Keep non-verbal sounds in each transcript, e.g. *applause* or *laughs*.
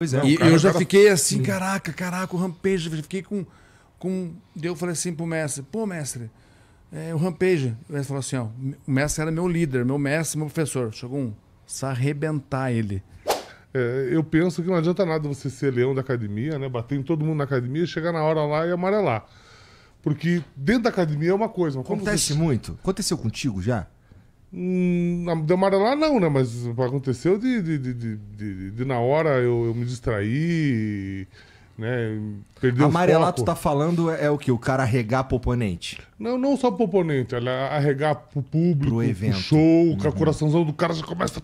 Pois é. E eu já fiquei assim, caraca, caraca, o Rampage. Fiquei com. com... Eu falei assim pro mestre: pô, mestre, é, o Rampage. O mestre falou assim: ó, o mestre era meu líder, meu mestre, meu professor. Chegou um, se arrebentar ele. É, eu penso que não adianta nada você ser leão da academia, né? Bater em todo mundo na academia, chegar na hora lá e amarelar. Porque dentro da academia é uma coisa. Acontece você... muito. Aconteceu contigo já? Hum, demora lá não, né? Mas aconteceu de, de, de, de, de na hora eu, eu me distrair, né? Perder Amarelar, tu tá falando é, é o que? O cara arregar pro oponente? Não, não só pro oponente, arregar pro público, pro, evento. pro show, uhum. o coraçãozão do cara já começa.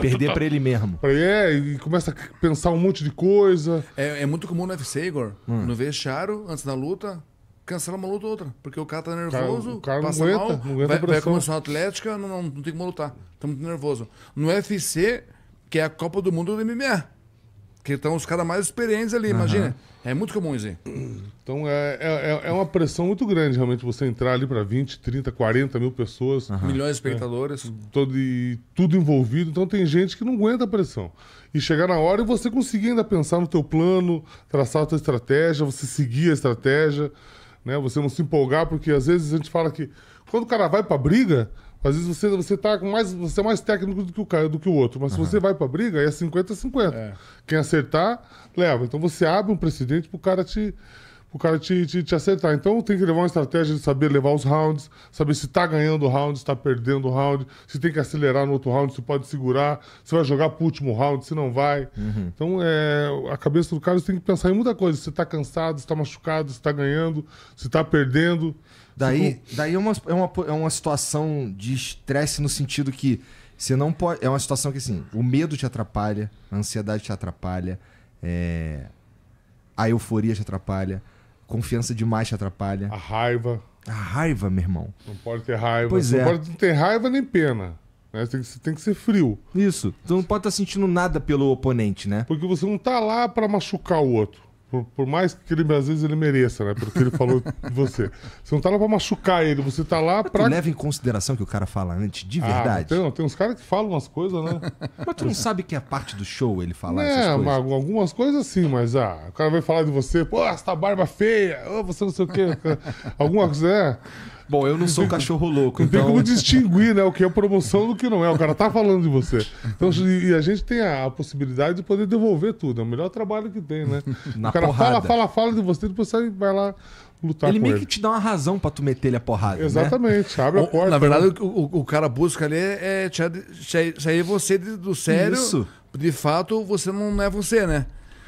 Perder pra ele mesmo. É, e começa a pensar um monte de coisa. É, é muito comum no UFC, Igor. Hum. No vestiário, antes da luta, cancela uma luta ou outra. Porque o cara tá nervoso, o cara, o cara passa não aguenta, mal, não aguenta vai, vai começar uma atlética, não, não, não, tem como lutar. Tá muito nervoso. No UFC, que é a Copa do Mundo do MMA. Que estão os caras mais experientes ali, uhum. imagina. É muito comum isso aí. Então é, é, é, é, uma pressão muito grande, realmente, você entrar ali para 20, 30, 40 mil pessoas. Uhum. Milhões de espectadores. É, todo, e tudo envolvido. Então tem gente que não aguenta a pressão. E chegar na hora e você conseguir ainda pensar no teu plano, traçar a tua estratégia, você seguir a estratégia né? Você não se empolgar, porque às vezes a gente fala que quando o cara vai pra briga, às vezes você, você tá com mais. Você é mais técnico do que o cara, do que o outro. Mas uhum. se você vai pra briga, é 50-50. É. Quem acertar, leva. Então você abre um precedente pro cara te o cara te, te, te, acertar. Então tem que levar uma estratégia de saber levar os rounds, saber se tá ganhando o round, se tá perdendo o round, se tem que acelerar no outro round, se pode segurar, se vai jogar pro último round, se não vai. Uhum. Então é, a cabeça do cara você tem que pensar em muita coisa. Se tá cansado, se tá machucado, se tá ganhando, se tá perdendo. Daí, tipo... daí é, uma, é, uma, é uma situação de estresse no sentido que você não pode. É uma situação que assim, o medo te atrapalha, a ansiedade te atrapalha, é... a euforia te atrapalha confiança demais te atrapalha. A raiva. A raiva, meu irmão. Não pode ter raiva. Pois é. Não pode ter raiva nem pena. Né? Tem, que, tem que ser frio. Isso. Tu então não pode estar tá sentindo nada pelo oponente, né? Porque você não tá lá para machucar o outro. Por, por, mais que ele, às vezes ele mereça, né? Porque ele falou de você. Você não tá lá pra machucar ele, você tá lá pra. Tu então leva em consideração que o cara fala antes, de ah, verdade. Ah, tem, tem uns caras que falam umas coisas, né? mas tu não sabe que é parte do show ele falar é, essas coisas? Mas, algumas coisas sim, mas ah, o cara vai falar de você, pô, essa barba é feia, oh, você não sei o quê. coisa, *laughs* é. Né? Bom, eu não sou um cachorro louco, então... Não tem então- como distinguir, né, o que é promoção do que não é. O cara tá falando de você. Então, *laughs* e a gente tem a, possibilidade de poder devolver tudo. É o melhor trabalho que tem, né? Na o cara porrada. fala, fala, fala de você, depois você vai lá lutar ele meio ele. que te dá uma razão pra tu meter ele a porrada. Né? Exatamente, né? abre a porta. Na né? verdade, né? o, o, cara busca ali é, é sair você do sério. Isso. De fato, você não é você, né?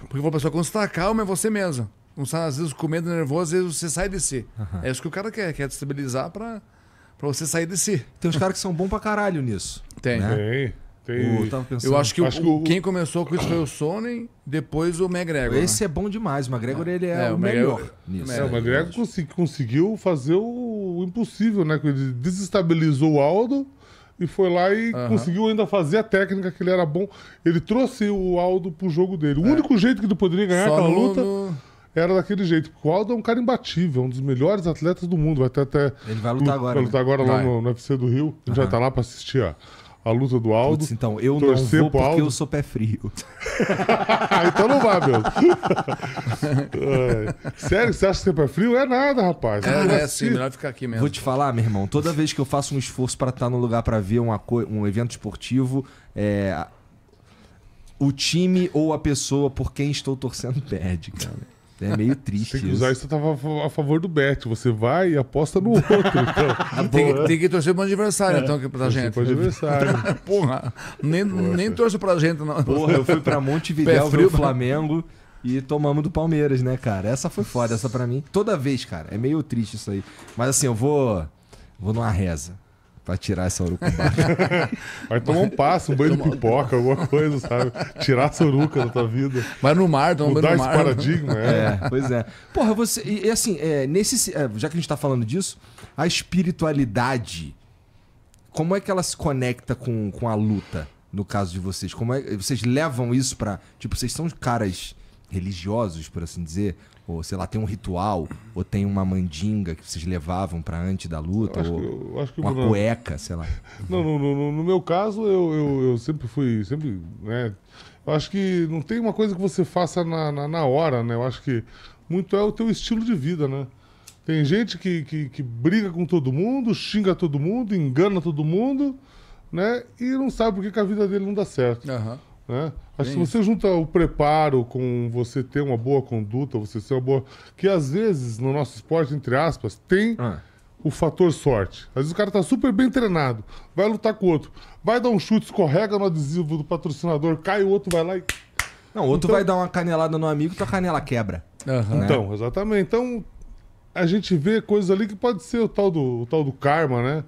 Porque uma pessoa, quando você tá calmo, é você mesmo. Não sabe, às vezes com medo nervoso, às vezes você sai de si. Uhum. É isso que o cara quer, quer estabilizar pra, pra você sair de si. Tem uns caras que são bons pra caralho nisso. Tem. Né? Tem. Tem... Eu, eu, acho que, acho o, que o... quem começou com isso foi o Sonnen, depois o McGregor. Esse né? é bom demais, o McGregor ele é, é o, o melhor, nisso. É, o McGregor é. consegui, conseguiu fazer o impossível, né? Ele desestabilizou o Aldo e foi lá e uhum. conseguiu ainda fazer a técnica que ele era bom. Ele trouxe o Aldo pro jogo dele. O é. único jeito que ele poderia ganhar Só aquela luta... No era daquele jeito. Porque o Aldo é um cara imbatível, é um dos melhores atletas do mundo. Vai até até. Ele vai lutar agora. Vai né? lutar agora lá no, no, UFC do Rio. A gente uhum. já tá lá pra assistir a, a luta do Aldo. então, eu não vou porque Aldo. eu sou pé frio. *laughs* então não vai, meu. *laughs* é. Sério, você acha que você é pé frio? É nada, rapaz. É, é, sim, assim. melhor ficar aqui mesmo. Vou te falar, meu irmão, toda vez que eu faço um esforço para estar tá no lugar para ver uma um evento esportivo, é... o time ou a pessoa por quem estou torcendo perde, cara. É meio triste. Tem que usar isso, eu tava a favor do Bet. Você vai e aposta no outro. Então. *laughs* Ah, tem, que, tem que torcer pro adversário, é. então, aqui pra gente. Pro adversário. *laughs* Porra, nem, nem torço pra gente, não. Porra, eu fui pra *laughs* Montevidéu ver o Flamengo. E tomamos do Palmeiras, né, cara? Essa foi foda, essa pra mim. Toda vez, cara. É meio triste isso aí. Mas assim, eu vou. Vou numa reza. Pra tirar essa urucumbaca. *laughs* Vai tomar um passo, um banho de pipoca, alguma coisa, sabe? Tirar essa uruca da tua vida. Mas no mar, tomar um no mar. esse paradigma, é. é. Pois é. Porra, você... E, assim, é, nesse, é, já que a gente tá falando disso, a espiritualidade, como é que ela se conecta com, com a luta, no caso de vocês? Como é, vocês levam isso pra... Tipo, vocês são caras religiosos, por assim dizer? Ou sei lá, tem um ritual, ou tem uma mandinga que vocês levavam para antes da luta, acho ou que, acho que uma não. cueca, sei lá. Não, no, no, no meu caso, eu, eu, eu, sempre fui, sempre, né? Eu acho que não tem uma coisa que você faça na, na, na hora, né? Eu acho que muito é o teu estilo de vida, né? Tem gente que, que, que, briga com todo mundo, xinga todo mundo, engana todo mundo, né? E não sabe por que, a vida dele não dá certo. Uhum. Né? Acho que se você junta o preparo com você ter uma boa conduta, você ser uma boa. Que às vezes, no nosso esporte, entre aspas, tem ah. o fator sorte. Às vezes o cara tá super bem treinado, vai lutar com o outro, vai dar um chute, escorrega no adesivo do patrocinador, cai, o outro vai lá e. Não, o outro então... vai dar uma canelada no amigo, tua canela quebra. Uhum. Então, exatamente. Então, a gente vê coisas ali que pode ser o tal do, o tal do karma, né?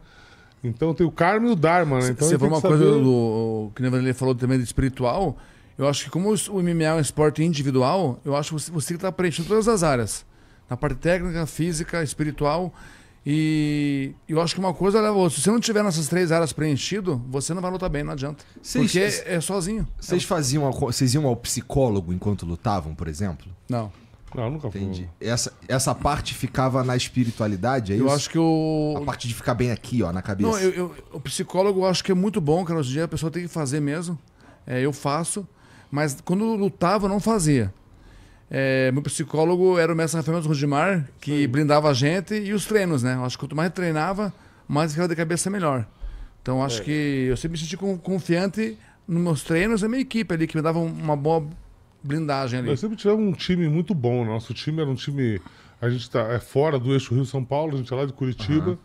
Então tem o karma e o dharma, né? Então, você falou uma coisa do, que o Vanderlei falou também de espiritual. Eu acho que como o MMA é um esporte individual, eu acho que você, está preenchendo todas as áreas. Na parte técnica, física, espiritual. E eu acho que uma coisa leva a outra. Se você não tiver nessas três áreas preenchido, você não vai lutar bem, não adianta. Cês, porque é, é sozinho. Vocês é faziam, vocês iam ao psicólogo enquanto lutavam, por exemplo? Não. Não, nunca fui. Entendi. Essa, essa parte ficava na espiritualidade, é eu isso? Eu acho que o. A parte de ficar bem aqui, ó, na cabeça. Não, eu, eu o psicólogo eu acho que é muito bom, cara. Hoje em dia a pessoa tem que fazer mesmo. É, eu faço. Mas quando eu lutava, eu não fazia. É, meu psicólogo era o mestre Rafael Rodimar que Sim. blindava a gente e os treinos, né? Eu acho que quanto mais treinava, mais ficava de cabeça melhor. Então acho é. que eu sempre me senti confiante nos meus treinos e a minha equipe ali, que me dava uma boa blindagem ali. Nós sempre tivemos um time muito bom. Né? Nosso time era um time. A gente tá, é fora do eixo Rio São Paulo, a gente é lá de Curitiba. Uhum.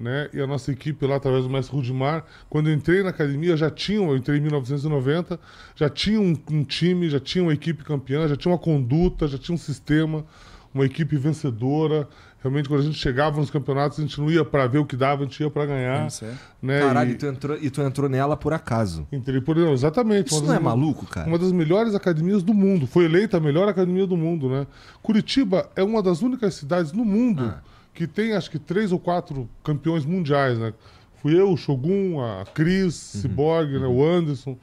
Né? E a nossa equipe lá, através do mestre Rudimar, quando eu entrei na academia, já tinha, eu entrei em 1990, já tinha um, um time, já tinha uma equipe campeã, já tinha uma conduta, já tinha um sistema, uma equipe vencedora, Realmente, quando a gente chegava nos campeonatos, a gente não ia para ver o que dava, a gente ia para ganhar. Isso é. né? Caralho, e... Tu entrou, e tu entrou nela por acaso. Entrei por não, exatamente. Isso não é maluco, cara? Uma das melhores academias do mundo. Foi eleita a melhor academia do mundo, né? Curitiba é uma das únicas cidades no mundo ah. que tem, acho que, três ou quatro campeões mundiais, né? Fui eu, o Shogun, a Cris, uhum. Cyborg, né? o uhum. Anderson.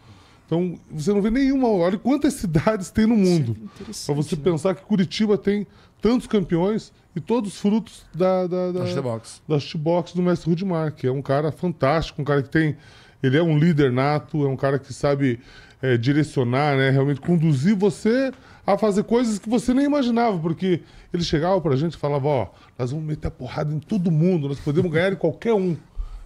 Então, você não vê nenhuma. Olha quantas *laughs* cidades tem no mundo. Para você né? pensar que Curitiba tem tantos campeões e todos os frutos da da, da, shootbox. da do mestre Rudimar, que é um cara fantástico, um cara que tem, ele é um líder nato, é um cara que sabe é, direcionar, né, realmente conduzir você a fazer coisas que você nem imaginava, porque ele chegava pra gente e falava, ó, nós vamos meter a porrada em todo mundo, nós podemos ganhar em qualquer um.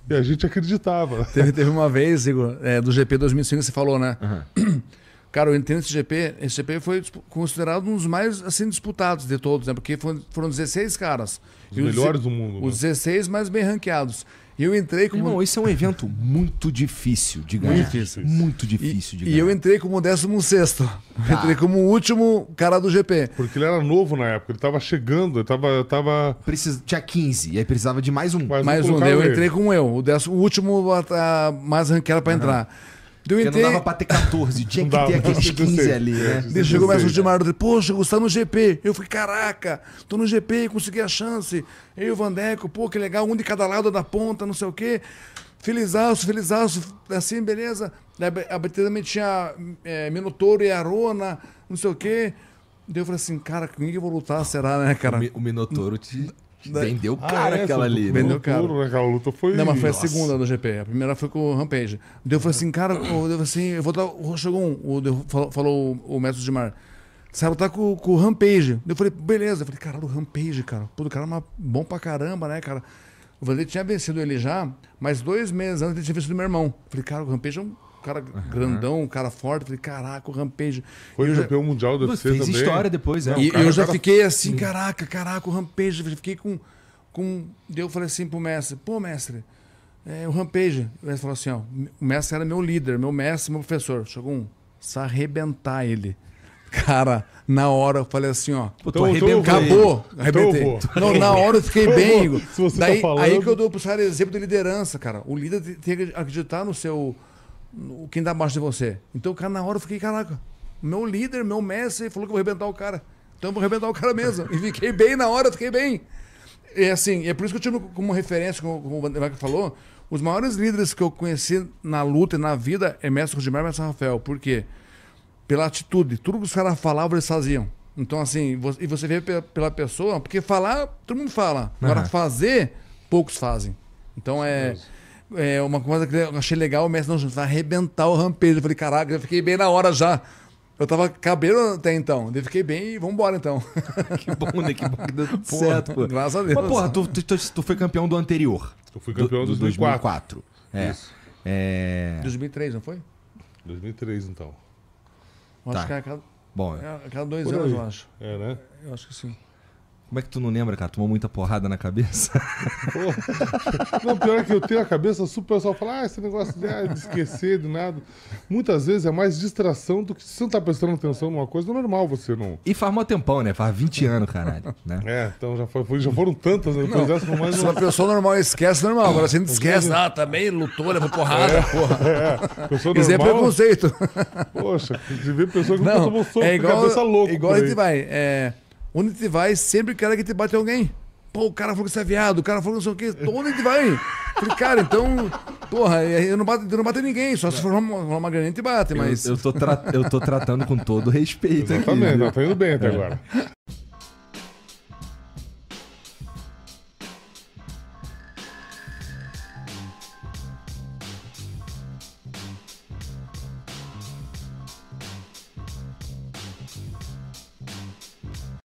E a gente acreditava. Teve, teve uma vez, Igor, é, do GP 2005, você falou, né? Uhum. *clears throat* Cara, o GP, Esse GP foi considerado um dos mais assim, disputados de todos, né? Porque foram 16 caras. Os melhores os, do mundo. Os né? 16 mais bem ranqueados. E eu entrei como. Irmão, isso é um evento muito difícil de ganhar. Muito difícil. Muito difícil de e, ganhar. E eu entrei como 16. Ah. Tá. Entrei como o último cara do GP. Porque ele era novo na época, ele tava chegando, ele tava. tava... Precisa... Tinha 15, e aí precisava de mais um. Mais, mais um, um né? eu entrei como eu, o, décimo, o último a, a, mais ranqueado para uhum. entrar. Do Porque não dava pra ter 14, tinha que ter aqueles 15 ali, né? Daí é, chegou mais o Dimaro, poxa, você tá no GP. Eu falei, caraca, tô no GP, consegui a chance. Eu e o Vandeco, pô, que legal, um de cada lado da ponta, não sei o quê. Felizaço, felizaço, assim, beleza. a BT também tinha é, Minotouro e Arona, não sei o quê. Daí eu falei assim, cara, com quem que eu vou lutar, será, né, cara? O, mi o Minotouro te né? Vendeu ah, cara é, aquela ali. Né? Vendeu cara. Né? Aquela luta foi... Não, mas foi Nossa. a segunda do GP. A primeira foi com o Rampage. Deu falou assim, cara, eu, eu, assim, eu vou dar... Chegou um, falou, falou o mestre de mar. Você vai tá com, com o Rampage. Eu falei, beleza. Eu falei, cara o Rampage, cara. Pô, o cara é uma, bom pra caramba, né, cara? O Vanderlei tinha vencido ele já, mas dois meses antes ele tinha vencido meu irmão. Eu falei, cara, o Rampage é um cara grandão, um cara forte. Falei, caraca, o Rampage. Foi eu campeão já... mundial do UFC fez também. história depois, é. e cara, eu já cara... fiquei assim, caraca, caraca, o Rampage. Eu fiquei com... com... Eu falei assim pro mestre, pô, mestre, é, o Rampage. O mestre falou assim, ó, o mestre era meu líder, meu mestre, meu professor. Chegou um, se arrebentar ele. Cara, na hora eu falei assim, ó. Então, então acabou, acabou. Então Arrebentei. Não, na *laughs* hora eu fiquei bem. Tá daí, tá Aí que eu dou pro cara exemplo de liderança, cara. O líder tem que acreditar no seu quem tá abaixo de você. Então, cara, na hora eu fiquei, caraca, meu líder, meu mestre, falou que eu vou arrebentar o cara. Então eu vou arrebentar o cara mesmo. *laughs* E fiquei bem na hora, fiquei bem. É assim, é por isso que eu tive como referência, como o Vanderlei falou, os maiores líderes que eu conheci na luta e na vida é Mestre Rudimar e Mestre Rafael. Por quê? Pela atitude. Tudo que os caras falavam, eles faziam. Então, assim, e você vê pela pessoa, porque falar, todo mundo fala. Agora, uhum. fazer, poucos fazem. Então, é. É, uma coisa que eu achei legal, o mestre não vai arrebentar o rampejo. Eu falei, caraca, eu fiquei bem na hora já. Eu tava cabelo até então. Eu fiquei bem e vambora então. *laughs* que bom, né? Que bom que deu tudo certo, pô. Graças a Deus. Mas, porra, tu, tu, tu, foi campeão do anterior. Eu fui campeão do, do, 2004. 2004. É. é. 2003, não foi? 2003, então. Eu tá. Acho que era é cada... Bom, é, é cada dois anos, eu acho. É, né? Eu acho que sim. Como é que tu não lembra, cara? Tomou muita porrada na cabeça? Oh. *laughs* Não, pior é que eu tenho a cabeça super. O pessoal fala, ah, esse negócio de, ah, esquecer de nada. Muitas vezes é mais distração do que se você não tá prestando atenção numa coisa, é normal você não. E faz mó tempão, né? Faz 20 anos, caralho. Né? É, então já, foi, já foram tantas. Né? É, se uma pessoa normal esquece, normal. Agora você não é, esquece, né? ah, também lutou, levou porrada, é, porra. É, pessoa normal. Isso é preconceito. Poxa, de ver pessoa que não, não tomou soco, é igual, cabeça louca. Igual a gente vai. É Onde te vai, sempre cara que te bate alguém. Pô, o cara falou que você é viado, o cara falou que não sei o quê. Então, onde te vai? Falei, cara, então, porra, é, eu não bato, eu não bato ninguém, só se for uma, uma grande te bate, mas. Eu, eu, tô eu tô tratando com todo respeito Exatamente, aqui. Tá indo bem até agora.